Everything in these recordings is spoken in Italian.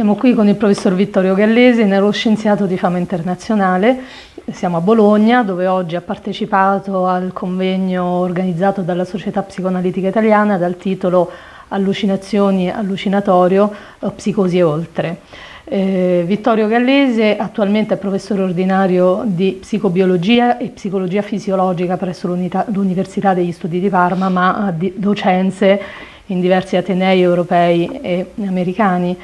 Siamo qui con il professor Vittorio Gallesi, neuroscienziato di fama internazionale. Siamo a Bologna, dove oggi ha partecipato al convegno organizzato dalla Società Psicoanalitica Italiana dal titolo Allucinazioni, allucinatorio, eh, psicosi e oltre. Eh, Vittorio Gallese attualmente è professore ordinario di psicobiologia e psicologia fisiologica presso l'Università degli Studi di Parma, ma ha docenze in diversi atenei europei e americani.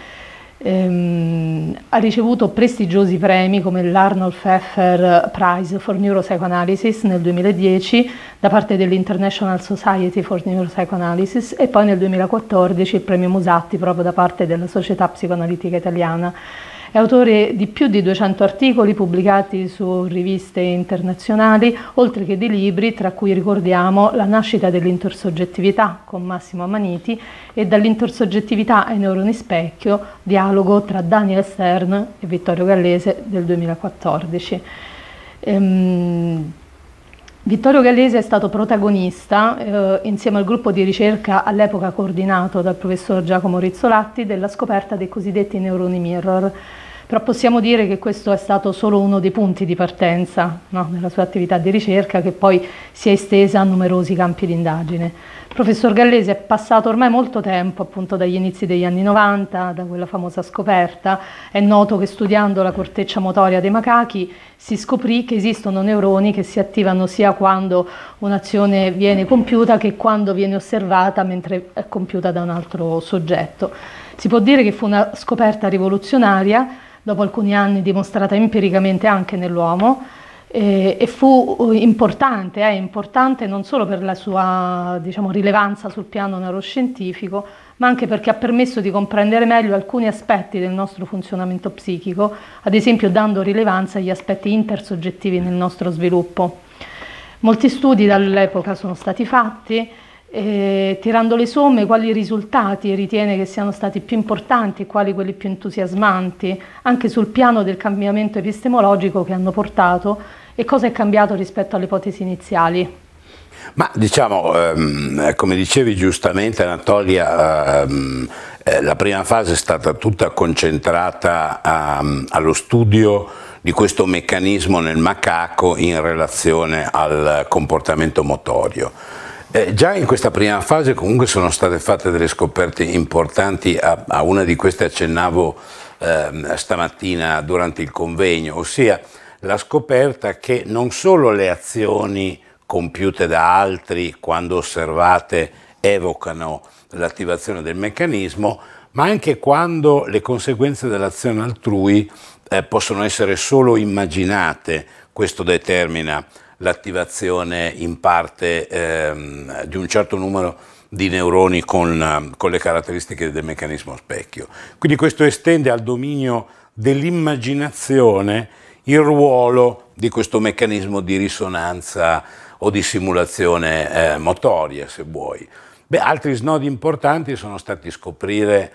Ehm, ha ricevuto prestigiosi premi come l'Arnold Pfeffer Prize for Neuropsychoanalysis nel 2010 da parte dell'International Society for Neuropsychoanalysis e poi nel 2014 il premio Musatti proprio da parte della Società Psicoanalitica Italiana. È autore di più di 200 articoli pubblicati su riviste internazionali, oltre che di libri tra cui ricordiamo La nascita dell'intersoggettività con Massimo Amaniti e Dall'intersoggettività ai neuroni specchio, dialogo tra Daniel Stern e Vittorio Gallese del 2014. Ehm, Vittorio Gallese è stato protagonista, eh, insieme al gruppo di ricerca all'epoca coordinato dal professor Giacomo Rizzolatti, della scoperta dei cosiddetti neuroni mirror, però possiamo dire che questo è stato solo uno dei punti di partenza no, nella sua attività di ricerca che poi si è estesa a numerosi campi di indagine. Il professor Gallese, è passato ormai molto tempo appunto dagli inizi degli anni 90, da quella famosa scoperta, è noto che studiando la corteccia motoria dei macachi si scoprì che esistono neuroni che si attivano sia quando un'azione viene compiuta che quando viene osservata mentre è compiuta da un altro soggetto. Si può dire che fu una scoperta rivoluzionaria dopo alcuni anni dimostrata empiricamente anche nell'uomo eh, e fu uh, importante, eh, importante non solo per la sua diciamo, rilevanza sul piano neuroscientifico, ma anche perché ha permesso di comprendere meglio alcuni aspetti del nostro funzionamento psichico, ad esempio dando rilevanza agli aspetti intersoggettivi nel nostro sviluppo. Molti studi dall'epoca sono stati fatti, eh, tirando le somme, quali risultati ritiene che siano stati più importanti e quali quelli più entusiasmanti, anche sul piano del cambiamento epistemologico che hanno portato e cosa è cambiato rispetto alle ipotesi iniziali? Ma diciamo, ehm, eh, come dicevi giustamente Anatolia, ehm, eh, la prima fase è stata tutta concentrata a, ehm, allo studio di questo meccanismo nel macaco in relazione al comportamento motorio. Eh, già in questa prima fase comunque sono state fatte delle scoperte importanti, a, a una di queste accennavo eh, stamattina durante il convegno, ossia la scoperta che non solo le azioni compiute da altri quando osservate evocano l'attivazione del meccanismo, ma anche quando le conseguenze dell'azione altrui eh, possono essere solo immaginate, questo determina l'attivazione in parte ehm, di un certo numero di neuroni con, con le caratteristiche del meccanismo specchio. Quindi questo estende al dominio dell'immaginazione il ruolo di questo meccanismo di risonanza o di simulazione eh, motoria, se vuoi. Beh, altri snodi importanti sono stati scoprire,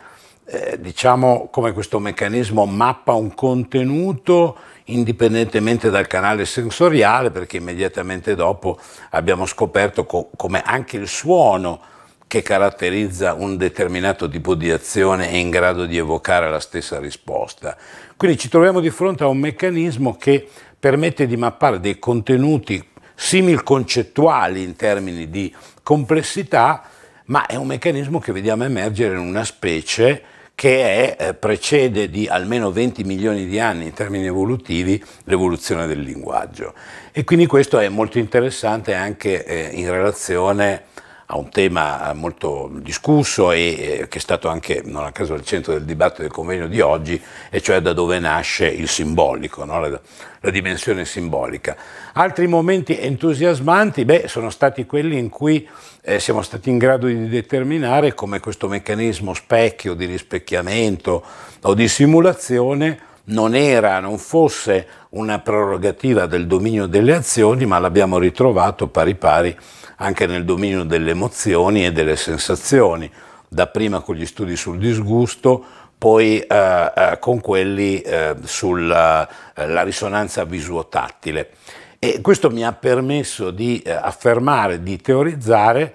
eh, diciamo, come questo meccanismo mappa un contenuto indipendentemente dal canale sensoriale, perché immediatamente dopo abbiamo scoperto co come anche il suono che caratterizza un determinato tipo di azione è in grado di evocare la stessa risposta. Quindi ci troviamo di fronte a un meccanismo che permette di mappare dei contenuti simil concettuali in termini di complessità, ma è un meccanismo che vediamo emergere in una specie che è, eh, precede di almeno 20 milioni di anni in termini evolutivi l'evoluzione del linguaggio. E quindi questo è molto interessante anche eh, in relazione a un tema eh, molto discusso e eh, che è stato anche, non a caso, al centro del dibattito del convegno di oggi, e cioè da dove nasce il simbolico, no? la, la, dimensione simbolica. Altri momenti entusiasmanti beh, sono stati quelli in cui eh, siamo stati in grado di determinare come questo meccanismo specchio di rispecchiamento o di simulazione non era, non fosse una prerogativa del dominio delle azioni, ma l'abbiamo ritrovato pari pari anche nel dominio delle emozioni e delle sensazioni, dapprima con gli studi sul disgusto, poi eh, eh, con quelli eh, sulla eh, risonanza visuotattile. E questo mi ha permesso di eh, affermare, di teorizzare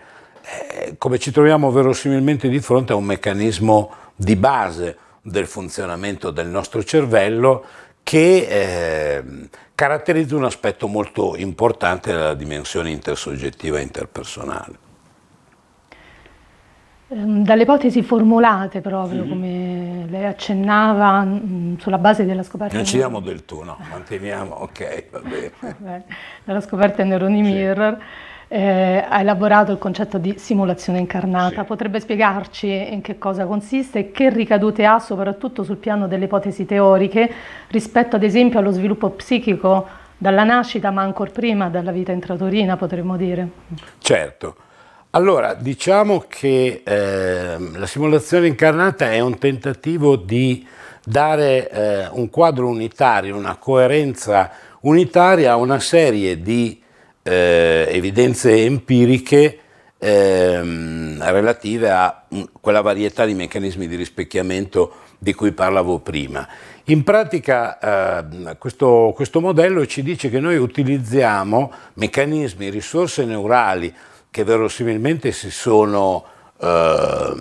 come ci troviamo verosimilmente di fronte a un meccanismo di base del funzionamento del nostro cervello che eh, caratterizza un aspetto molto importante della dimensione intersoggettiva e interpersonale. Ehm, dalle ipotesi formulate proprio, mm -hmm. come lei accennava, mm, sulla base della scoperta... Non ci diamo del tu, no, manteniamo, ok, va bene. dalla scoperta dei neuroni sì. mirror, eh, ha elaborato il concetto di simulazione incarnata. Sì. Potrebbe spiegarci in che cosa consiste e che ricadute ha soprattutto sul piano delle ipotesi teoriche rispetto ad esempio allo sviluppo psichico dalla nascita ma ancora prima dalla vita intratorina potremmo dire. Certo. Allora, diciamo che eh, la simulazione incarnata è un tentativo di dare eh, un quadro unitario, una coerenza unitaria a una serie di eh, evidenze empiriche ehm, relative a quella varietà di meccanismi di rispecchiamento di cui parlavo prima. In pratica eh, questo, questo modello ci dice che noi utilizziamo meccanismi, risorse neurali che verosimilmente si sono eh,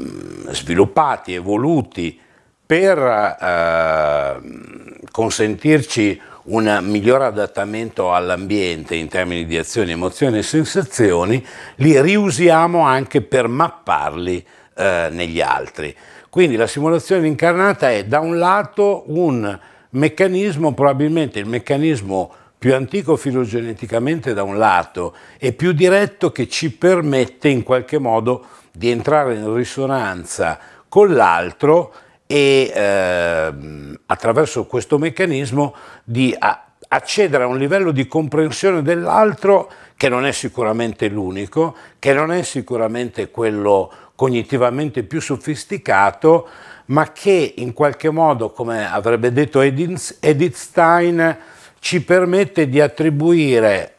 sviluppati, evoluti per eh, consentirci un miglior adattamento all'ambiente in termini di azioni, emozioni e sensazioni, li riusiamo anche per mapparli eh, negli altri. Quindi la simulazione incarnata è da un lato un meccanismo, probabilmente il meccanismo più antico filogeneticamente da un lato e più diretto che ci permette in qualche modo di entrare in risonanza con l'altro e ehm, attraverso questo meccanismo di accedere a un livello di comprensione dell'altro che non è sicuramente l'unico, che non è sicuramente quello cognitivamente più sofisticato, ma che in qualche modo, come avrebbe detto Edith Stein, ci permette di attribuire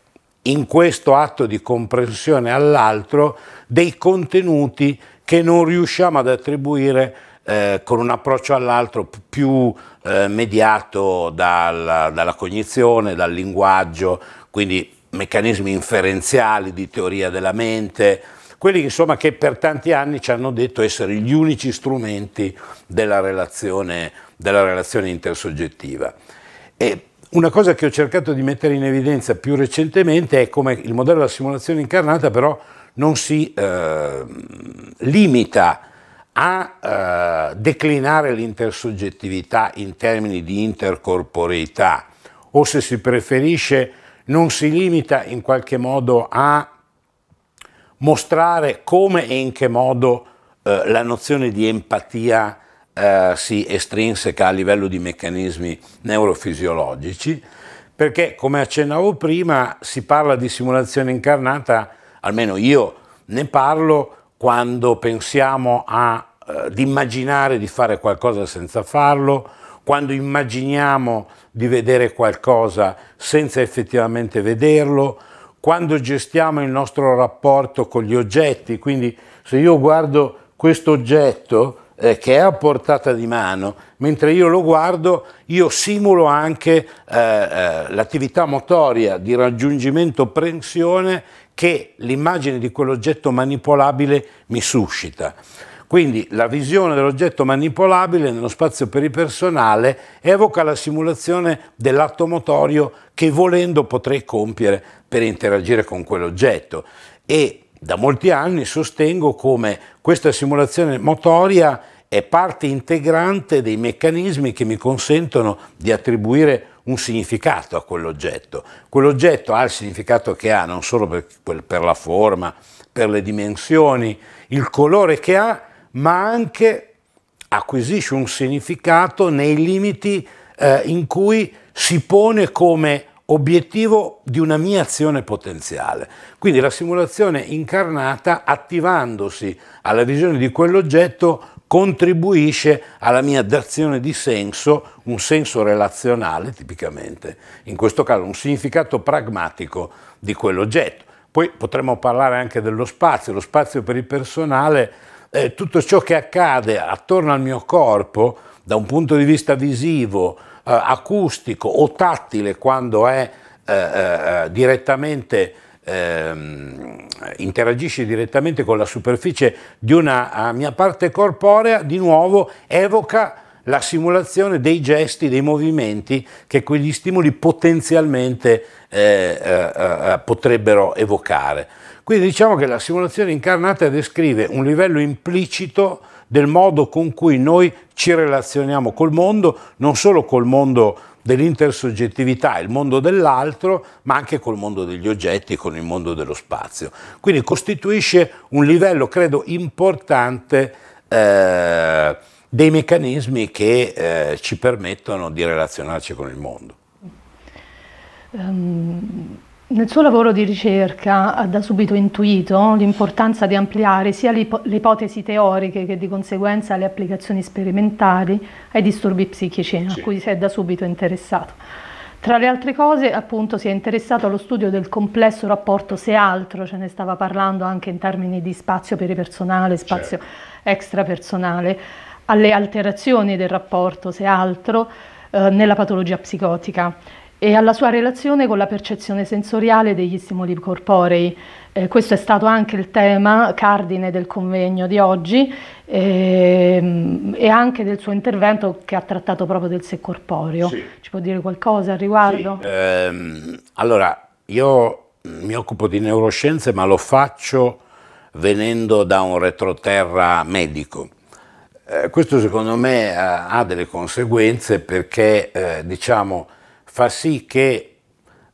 in questo atto di comprensione all'altro dei contenuti che non riusciamo ad attribuire eh, con un approccio all'altro più eh, mediato dal, dalla cognizione, dal linguaggio, quindi meccanismi inferenziali di teoria della mente, quelli insomma, che per tanti anni ci hanno detto essere gli unici strumenti della relazione, della relazione intersoggettiva. E una cosa che ho cercato di mettere in evidenza più recentemente è come il modello della simulazione incarnata però non si eh, limita a eh, declinare l'intersoggettività in termini di intercorporeità o se si preferisce non si limita in qualche modo a mostrare come e in che modo eh, la nozione di empatia eh, si estrinseca a livello di meccanismi neurofisiologici, perché come accennavo prima si parla di simulazione incarnata, almeno io ne parlo quando pensiamo ad eh, immaginare di fare qualcosa senza farlo, quando immaginiamo di vedere qualcosa senza effettivamente vederlo, quando gestiamo il nostro rapporto con gli oggetti, quindi se io guardo questo oggetto eh, che è a portata di mano, mentre io lo guardo io simulo anche eh, eh l'attività motoria di raggiungimento prensione che l'immagine di quell'oggetto manipolabile mi suscita. Quindi la visione dell'oggetto manipolabile nello spazio peripersonale evoca la simulazione dell'atto motorio che volendo potrei compiere per interagire con quell'oggetto e da molti anni sostengo come questa simulazione motoria è parte integrante dei meccanismi che mi consentono di attribuire un significato a quell'oggetto. Quell'oggetto ha il significato che ha non solo per, per la forma, per le dimensioni, il colore che ha, ma anche acquisisce un significato nei limiti eh, in cui si pone come obiettivo di una mia azione potenziale. Quindi la simulazione incarnata, attivandosi alla visione di quell'oggetto, contribuisce alla mia dazione di senso, un senso relazionale tipicamente, in questo caso un significato pragmatico di quell'oggetto. Poi potremmo parlare anche dello spazio, lo spazio per il personale, eh, tutto ciò che accade attorno al mio corpo da un punto di vista visivo, eh, acustico o tattile quando è eh, eh, eh direttamente ehm, interagisce direttamente con la superficie di una mia parte corporea, di nuovo evoca la simulazione dei gesti, dei movimenti che quegli stimoli potenzialmente eh eh, eh, eh, potrebbero evocare. Quindi diciamo che la simulazione incarnata descrive un livello implicito del modo con cui noi ci relazioniamo col mondo, non solo col mondo dell'intersoggettività, il mondo dell'altro, ma anche col mondo degli oggetti, con il mondo dello spazio. Quindi costituisce un livello, credo, importante eh, dei meccanismi che eh, ci permettono di relazionarci con il mondo. Um, nel suo lavoro di ricerca ha da subito intuito l'importanza di ampliare sia le, ipotesi teoriche che di conseguenza le applicazioni sperimentali ai disturbi psichici sì. a cui si è da subito interessato. Tra le altre cose, appunto, si è interessato allo studio del complesso rapporto se altro, ce ne stava parlando anche in termini di spazio peripersonale, spazio certo. extrapersonale, alle alterazioni del rapporto se altro eh, nella patologia psicotica e alla sua relazione con la percezione sensoriale degli stimoli corporei. Eh, questo è stato anche il tema cardine del convegno di oggi ehm, e anche del suo intervento che ha trattato proprio del sé corporeo. Sì. Ci può dire qualcosa al riguardo? Sì. Eh, allora, io mi occupo di neuroscienze ma lo faccio venendo da un retroterra medico. Eh, questo secondo me eh, ha delle conseguenze perché eh, diciamo fa sì che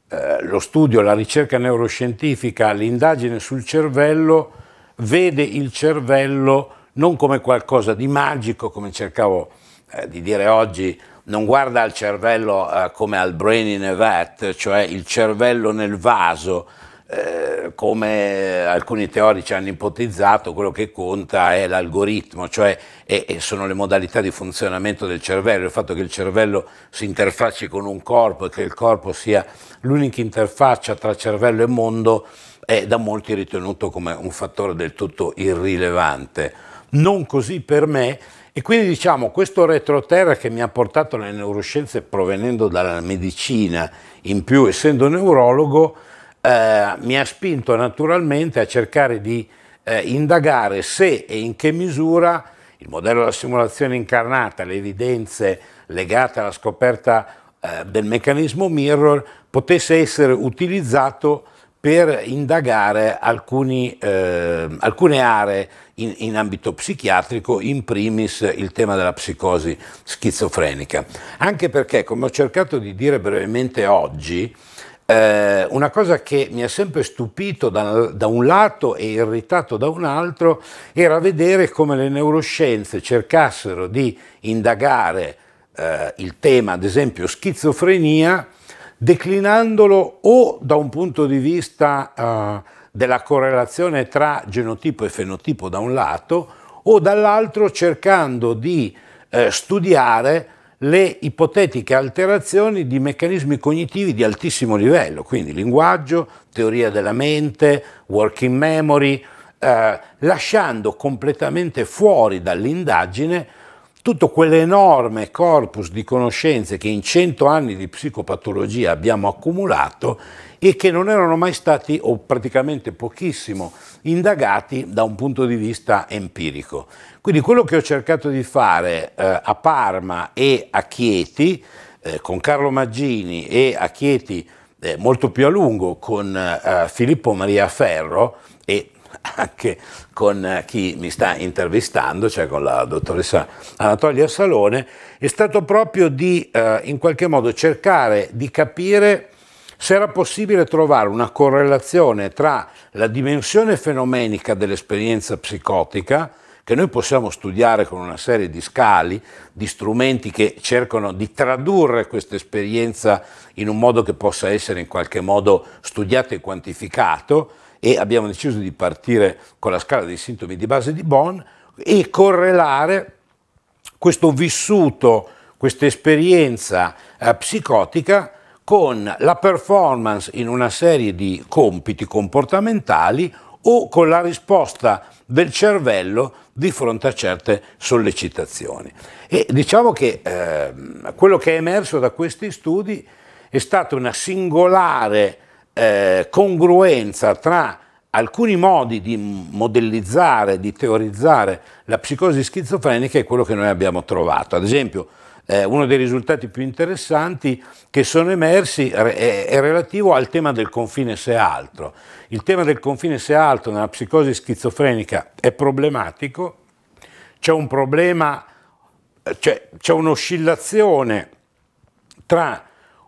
eh, lo studio, la ricerca neuroscientifica, l'indagine sul cervello vede il cervello non come qualcosa di magico, come cercavo eh, di dire oggi, non guarda al cervello eh, come al brain in a vat, cioè il cervello nel vaso, eh, come alcuni teorici hanno ipotizzato, quello che conta è l'algoritmo, cioè e, e sono le modalità di funzionamento del cervello, il fatto che il cervello si interfacci con un corpo e che il corpo sia l'unica interfaccia tra cervello e mondo è da molti ritenuto come un fattore del tutto irrilevante. Non così per me e quindi diciamo questo retroterra che mi ha portato nelle neuroscienze provenendo dalla medicina, in più essendo neurologo, eh, mi ha spinto naturalmente a cercare di eh, indagare se e in che misura il modello della simulazione incarnata, le evidenze legate alla scoperta eh, del meccanismo mirror potesse essere utilizzato per indagare alcuni, eh, alcune aree in, in, ambito psichiatrico, in primis il tema della psicosi schizofrenica. Anche perché, come ho cercato di dire brevemente oggi, eh, una cosa che mi ha sempre stupito da, da, un lato e irritato da un altro era vedere come le neuroscienze cercassero di indagare eh, il tema, ad esempio, schizofrenia, declinandolo o da un punto di vista eh, della correlazione tra genotipo e fenotipo da un lato, o dall'altro cercando di eh, studiare le ipotetiche alterazioni di meccanismi cognitivi di altissimo livello, quindi linguaggio, teoria della mente, working memory, eh, lasciando completamente fuori dall'indagine tutto quell'enorme corpus di conoscenze che in cento anni di psicopatologia abbiamo accumulato e che non erano mai stati, o praticamente pochissimo, indagati da un punto di vista empirico. Quindi quello che ho cercato di fare eh, a Parma e a Chieti, eh, con Carlo Maggini e a Chieti eh, molto più a lungo, con eh, Filippo Maria Ferro e anche con eh, chi mi sta intervistando, cioè con la dottoressa Anatolia Salone, è stato proprio di eh, in qualche modo cercare di capire se era possibile trovare una correlazione tra la dimensione fenomenica dell'esperienza psicotica, che noi possiamo studiare con una serie di scali, di strumenti che cercano di tradurre questa esperienza in un modo che possa essere in qualche modo studiato e quantificato, e abbiamo deciso di partire con la scala dei sintomi di base di Bonn e correlare questo vissuto, questa esperienza eh, psicotica con la performance in una serie di compiti comportamentali o con la risposta del cervello di fronte a certe sollecitazioni. E diciamo che eh, quello che è emerso da questi studi è stata una singolare eh, congruenza tra alcuni modi di modellizzare, di teorizzare la psicosi schizofrenica e quello che noi abbiamo trovato. Ad esempio, eh, uno dei risultati più interessanti che sono emersi è, è, relativo al tema del confine se altro. Il tema del confine se altro nella psicosi schizofrenica è problematico, c'è un problema, eh, c'è, cioè, c'è un'oscillazione tra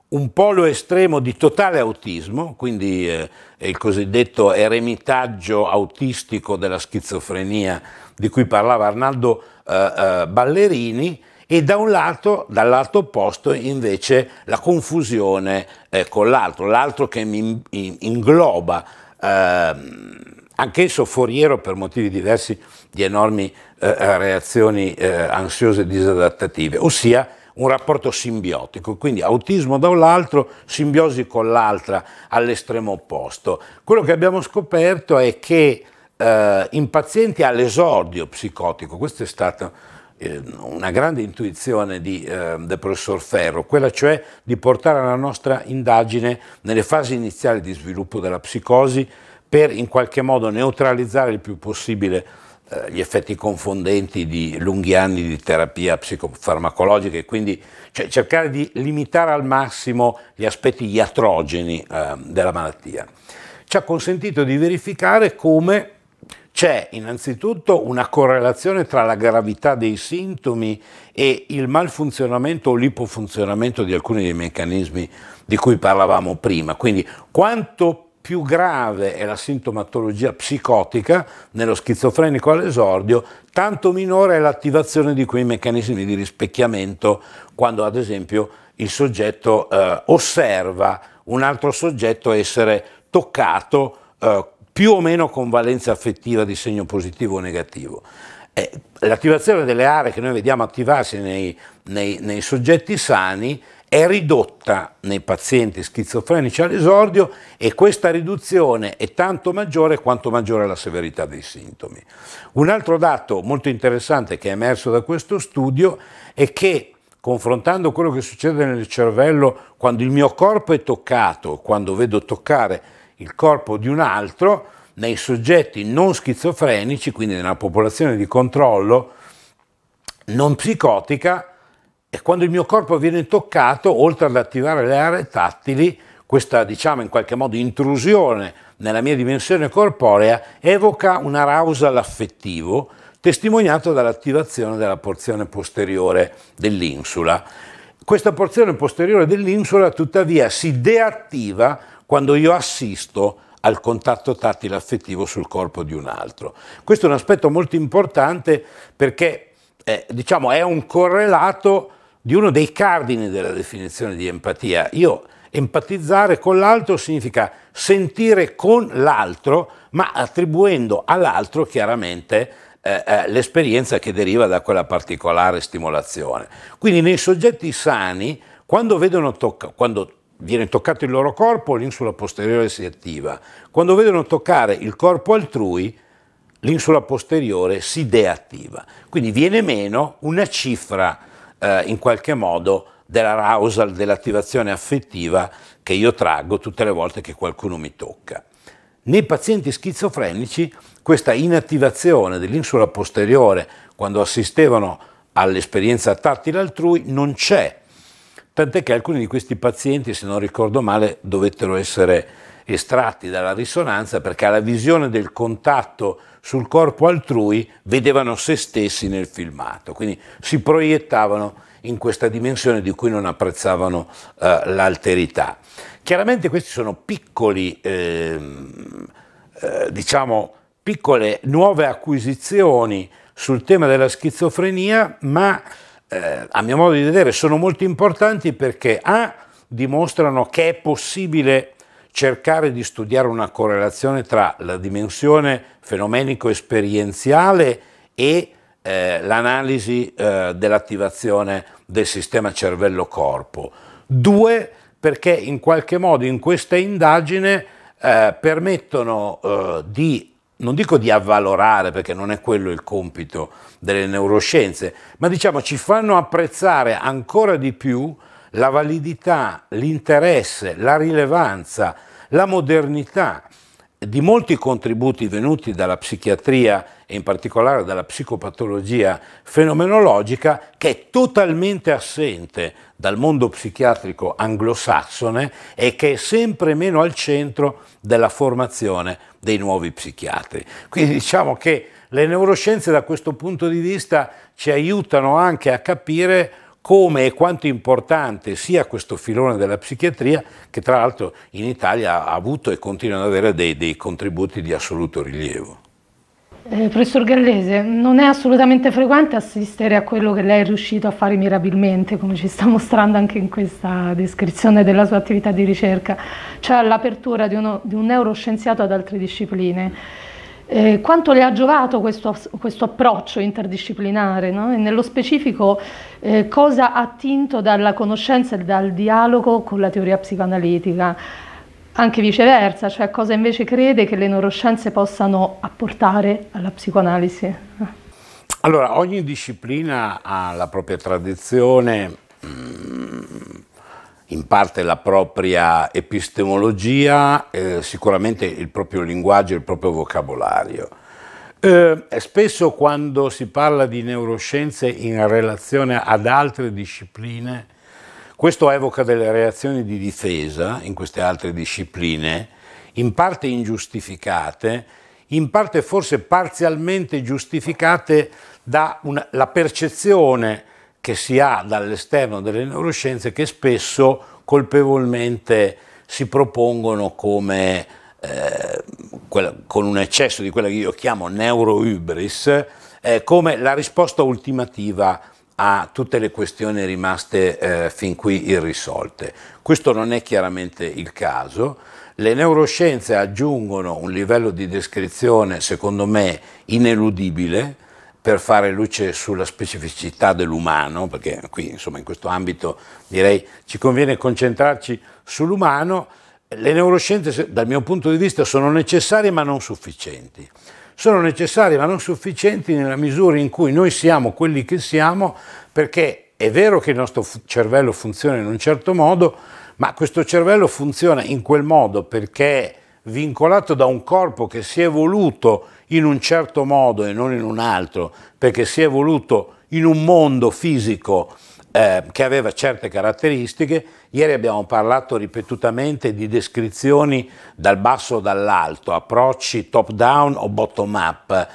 un polo estremo di totale autismo, quindi eh, il cosiddetto eremitaggio autistico della schizofrenia di cui parlava Arnaldo eh, eh Ballerini, e da un lato, dal opposto invece la confusione eh, con l'altro, l'altro che mi ingloba, ehm, anch'esso foriero per motivi diversi di enormi eh, eh reazioni eh, ansiose e disadattative, ossia un rapporto simbiotico, quindi autismo da un lato, simbiosi con l'altra all'estremo opposto. Quello che abbiamo scoperto è che eh, in pazienti all'esordio psicotico, questa è stata eh, una grande intuizione di, eh, del professor Ferro, quella cioè di portare la nostra indagine nelle fasi iniziali di sviluppo della psicosi per in qualche modo neutralizzare il più possibile eh, gli effetti confondenti di lunghi anni di terapia psicofarmacologica e quindi cioè, cercare di limitare al massimo gli aspetti iatrogeni eh, della malattia. Ci ha consentito di verificare come c'è innanzitutto una correlazione tra la gravità dei sintomi e il malfunzionamento o l'ipofunzionamento di alcuni dei meccanismi di cui parlavamo prima. Quindi quanto più grave è la sintomatologia psicotica nello schizofrenico all'esordio, tanto minore è l'attivazione di quei meccanismi di rispecchiamento quando ad esempio il soggetto eh, osserva un altro soggetto essere toccato eh, più o meno con valenza affettiva di segno positivo o negativo. Eh, l'attivazione delle aree che noi vediamo attivarsi nei, nei, nei soggetti sani è ridotta nei pazienti schizofrenici all'esordio e questa riduzione è tanto maggiore quanto maggiore è la severità dei sintomi. Un altro dato molto interessante che è emerso da questo studio è che confrontando quello che succede nel cervello quando il mio corpo è toccato, quando vedo toccare il corpo di un altro, nei soggetti non schizofrenici, quindi nella popolazione di controllo non psicotica, e quando il mio corpo viene toccato, oltre ad attivare le aree tattili, questa diciamo in qualche modo intrusione nella mia dimensione corporea evoca un arousal affettivo testimoniato dall'attivazione della porzione posteriore dell'insula. Questa porzione posteriore dell'insula tuttavia si deattiva quando io assisto al contatto tattile affettivo sul corpo di un altro. Questo è un aspetto molto importante perché eh, diciamo, è un correlato di uno dei cardini della definizione di empatia. Io empatizzare con l'altro significa sentire con l'altro, ma attribuendo all'altro chiaramente eh, eh, l'esperienza che deriva da quella particolare stimolazione. Quindi nei soggetti sani, quando, tocca quando viene toccato il loro corpo, l'insula posteriore si attiva. Quando vedono toccare il corpo altrui, l'insula posteriore si deattiva. Quindi viene meno una cifra eh, in qualche modo dell'arousal, dell'attivazione affettiva che io traggo tutte le volte che qualcuno mi tocca. Nei pazienti schizofrenici questa inattivazione dell'insula posteriore quando assistevano all'esperienza tattile altrui non c'è, tant'è che alcuni di questi pazienti, se non ricordo male, dovettero essere estratti dalla risonanza perché alla visione del contatto sul corpo altrui vedevano se stessi nel filmato, quindi si proiettavano in questa dimensione di cui non apprezzavano eh, l'alterità. Chiaramente questi sono piccoli, eh, eh, diciamo, piccole nuove acquisizioni sul tema della schizofrenia, ma eh, a mio modo di vedere sono molto importanti perché A dimostrano che è possibile cercare di studiare una correlazione tra la dimensione fenomenico-esperienziale e eh, l'analisi eh, dell'attivazione del sistema cervello-corpo. Due, perché in qualche modo in questa indagine eh, permettono eh, di non dico di avvalorare perché non è quello il compito delle neuroscienze, ma diciamo ci fanno apprezzare ancora di più la validità, l'interesse, la rilevanza, la modernità di molti contributi venuti dalla psichiatria e in particolare dalla psicopatologia fenomenologica che è totalmente assente dal mondo psichiatrico anglosassone e che è sempre meno al centro della formazione dei nuovi psichiatri. Quindi diciamo che le neuroscienze da questo punto di vista ci aiutano anche a capire come e quanto importante sia questo filone della psichiatria che tra l'altro in Italia ha avuto e continua ad avere dei, dei contributi di assoluto rilievo. Eh, professor Gallese, non è assolutamente frequente assistere a quello che lei è riuscito a fare mirabilmente, come ci sta mostrando anche in questa descrizione della sua attività di ricerca, cioè l'apertura di, di, un neuroscienziato ad altre discipline. Eh, quanto le ha giovato questo, questo approccio interdisciplinare no? e nello specifico eh, cosa ha attinto dalla conoscenza e dal dialogo con la teoria psicoanalitica? Anche viceversa, cioè cosa invece crede che le neuroscienze possano apportare alla psicoanalisi? Allora, ogni disciplina ha la propria tradizione, mm, in parte la propria epistemologia, eh, sicuramente il proprio linguaggio, il proprio vocabolario. Eh, spesso quando si parla di neuroscienze in relazione ad altre discipline, questo evoca delle reazioni di difesa in queste altre discipline, in parte ingiustificate, in parte forse parzialmente giustificate dalla percezione che si ha dall'esterno delle neuroscienze che spesso colpevolmente si propongono come eh, quella, con un eccesso di quella che io chiamo neuroubris, eh, come la risposta ultimativa a tutte le questioni rimaste eh, fin qui irrisolte. Questo non è chiaramente il caso. Le neuroscienze aggiungono un livello di descrizione, secondo me, ineludibile, per fare luce sulla specificità dell'umano, perché qui insomma in questo ambito direi ci conviene concentrarci sull'umano, le neuroscienze dal mio punto di vista sono necessarie ma non sufficienti. Sono necessarie ma non sufficienti nella misura in cui noi siamo quelli che siamo perché è vero che il nostro cervello funziona in un certo modo, ma questo cervello funziona in quel modo perché vincolato da un corpo che si è evoluto in un certo modo e non in un altro, perché si è evoluto in un mondo fisico eh, che aveva certe caratteristiche. Ieri abbiamo parlato ripetutamente di descrizioni dal basso o dall'alto, approcci top down o bottom up.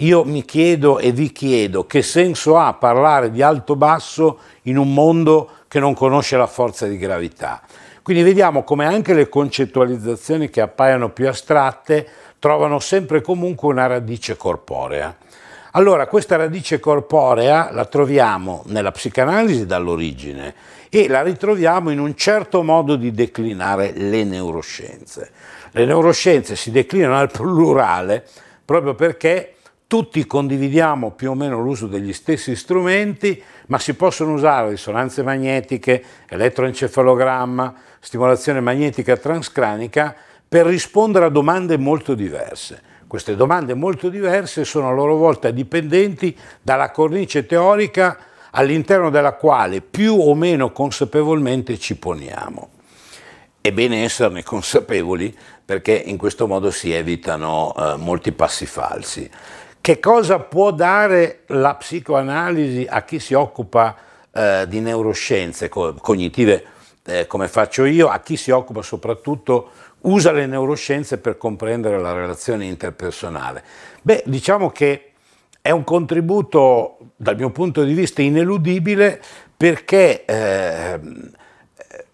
Io mi chiedo e vi chiedo che senso ha parlare di alto-basso in un mondo che non conosce la forza di gravità. Quindi vediamo come anche le concettualizzazioni che appaiono più astratte trovano sempre comunque una radice corporea. Allora, questa radice corporea la troviamo nella psicanalisi dall'origine e la ritroviamo in un certo modo di declinare le neuroscienze. Le neuroscienze si declinano al plurale proprio perché tutti condividiamo più o meno l'uso degli stessi strumenti, ma si possono usare risonanze magnetiche, elettroencefalogramma, stimolazione magnetica transcranica per rispondere a domande molto diverse. Queste domande molto diverse sono a loro volta dipendenti dalla cornice teorica all'interno della quale più o meno consapevolmente ci poniamo. È bene esserne consapevoli perché in questo modo si evitano eh, molti passi falsi. Che cosa può dare la psicoanalisi a chi si occupa eh, di neuroscienze co cognitive eh, come faccio io, a chi si occupa soprattutto, usa le neuroscienze per comprendere la relazione interpersonale? Beh, diciamo che è un contributo dal mio punto di vista ineludibile perché eh,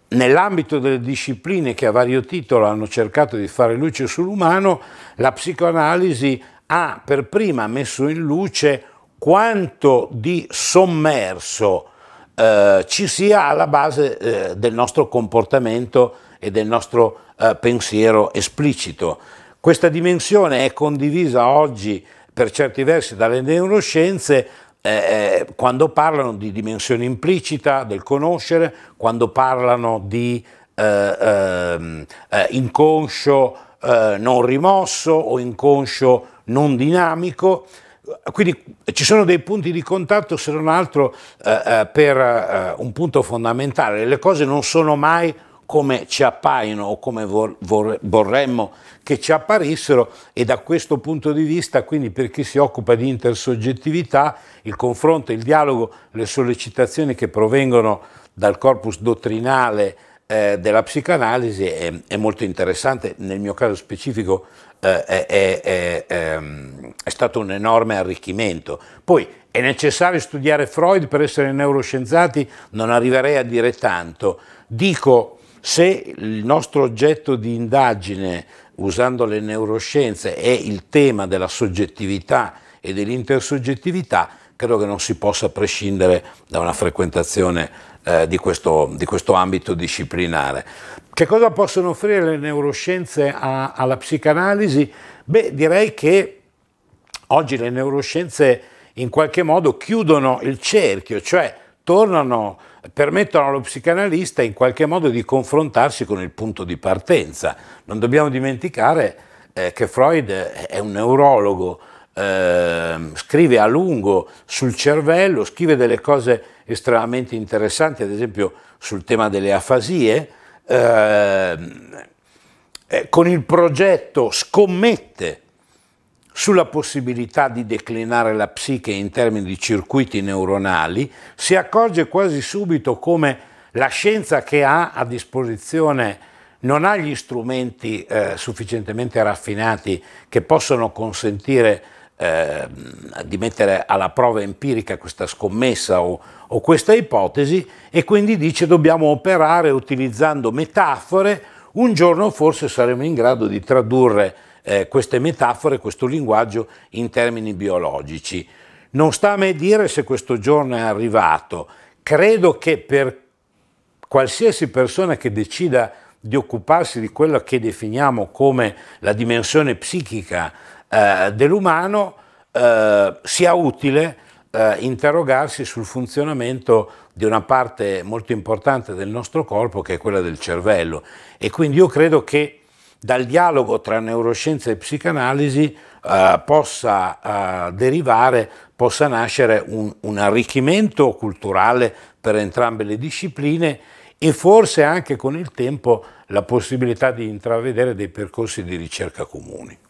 nell'ambito delle discipline che a vario titolo hanno cercato di fare luce sull'umano, la psicoanalisi ha per prima messo in luce quanto di sommerso eh, ci sia alla base eh, del nostro comportamento e del nostro eh, pensiero esplicito. Questa dimensione è condivisa oggi per certi versi dalle neuroscienze eh, eh, quando parlano di dimensione implicita del conoscere, quando parlano di eh, ehm, inconscio, eh, non rimosso o inconscio non dinamico. Quindi ci sono dei punti di contatto, se non altro eh, eh per eh, un punto fondamentale. Le cose non sono mai come ci appaiono o come vorremmo che ci apparissero e da questo punto di vista, quindi per chi si occupa di intersoggettività, il confronto, il dialogo, le sollecitazioni che provengono dal corpus dottrinale eh, della psicanalisi è, è, molto interessante, nel mio caso specifico eh, è, è, ehm, è, stato un enorme arricchimento. Poi è necessario studiare Freud per essere neuroscienziati? Non arriverei a dire tanto. Dico, se il nostro oggetto di indagine, usando le neuroscienze, è il tema della soggettività e dell'intersoggettività, credo che non si possa prescindere da una frequentazione eh, di, questo, di, questo, ambito disciplinare. Che cosa possono offrire le neuroscienze a, alla psicanalisi? Beh, direi che oggi le neuroscienze in qualche modo chiudono il cerchio, cioè tornano, permettono allo psicanalista in qualche modo di confrontarsi con il punto di partenza. Non dobbiamo dimenticare eh, che Freud è un neurologo, eh, scrive a lungo sul cervello, scrive delle cose estremamente interessanti, ad esempio sul tema delle afasie, ehm, eh, con il progetto scommette sulla possibilità di declinare la psiche in termini di circuiti neuronali, si accorge quasi subito come la scienza che ha a disposizione non ha gli strumenti eh, sufficientemente raffinati che possono consentire eh, di mettere alla prova empirica questa scommessa o, o questa ipotesi e quindi dice dobbiamo operare utilizzando metafore, un giorno forse saremo in grado di tradurre eh, queste metafore, questo linguaggio in termini biologici. Non sta a me dire se questo giorno è arrivato, credo che per qualsiasi persona che decida di occuparsi di quello che definiamo come la dimensione psichica eh, dell'umano eh, sia utile eh, interrogarsi sul funzionamento di una parte molto importante del nostro corpo che è quella del cervello e quindi io credo che dal dialogo tra neuroscienza e psicanalisi eh, possa eh, derivare, possa nascere un, un, arricchimento culturale per entrambe le discipline e forse anche con il tempo la possibilità di intravedere dei percorsi di ricerca comuni.